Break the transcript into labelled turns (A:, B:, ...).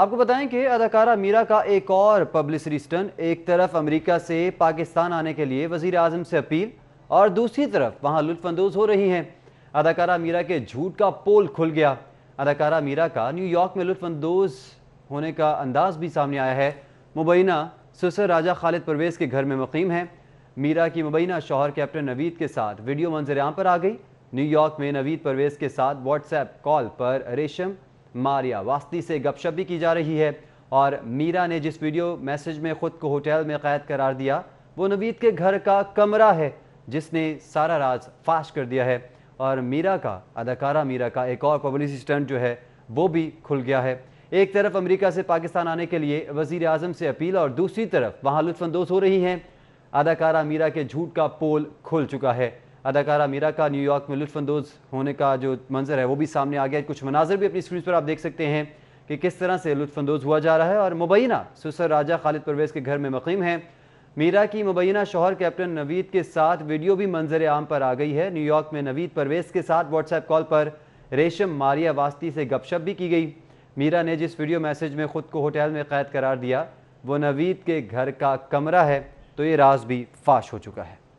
A: आपको बताएं कि अदाकारा मीरा का एक और पब्लिसिटी स्टन एक तरफ अमेरिका से पाकिस्तान आने के लिए वजीर आजम से अपील और दूसरी तरफ वहां लुत्फानंदोज हो रही हैं अदाकारा मीरा के झूठ का पोल खुल गया अदाकारा मीरा का न्यूयॉर्क में लुत्फानंदोज होने का अंदाज भी सामने आया है मुबैना सुसर राजा खालिद परवेज के घर में मुकीम है मीरा की मुबैना शोहर कैप्टन नवीद के साथ वीडियो मंजर आम पर आ गई न्यूयॉर्क में नवीद परवेज के साथ व्हाट्सएप कॉल पर रेशम मारिया वास्ती से गपशप भी की जा रही है और मीरा ने जिस वीडियो मैसेज में ख़ुद को होटल में कैद करार दिया वो नवीद के घर का कमरा है जिसने सारा राज फाश कर दिया है और मीरा का अदाकारा मीरा का एक और पब्लिस स्टंट जो है वो भी खुल गया है एक तरफ अमेरिका से पाकिस्तान आने के लिए वजीर आजम से अपील और दूसरी तरफ वहां लुफानंदोज हो रही हैं अदाकारा मीरा के झूठ का पोल खुल चुका है अदाकारा मीरा का न्यूयॉर्क में लुफानंदोज होने का जो मंजर है वो भी सामने आ गया कुछ मनाजर भी अपनी स्क्रीन पर आप देख सकते हैं कि किस तरह से लुफानंदोज हुआ जा रहा है और मुबैना सुसर राजा खालिद परवेज़ के घर में मकीम है मीरा की मुबैना शोहर कैप्टन नवीद के साथ वीडियो भी मंजर आम पर आ गई है न्यूयॉर्क में नवीद परवेज़ के साथ व्हाट्सएप कॉल पर रेशम मारिया वास्ती से गपशप भी की गई मीरा ने जिस वीडियो मैसेज में ख़ुद को होटल में कैद करार दिया वो नवीद के घर का कमरा है तो ये राज भी फाश हो चुका है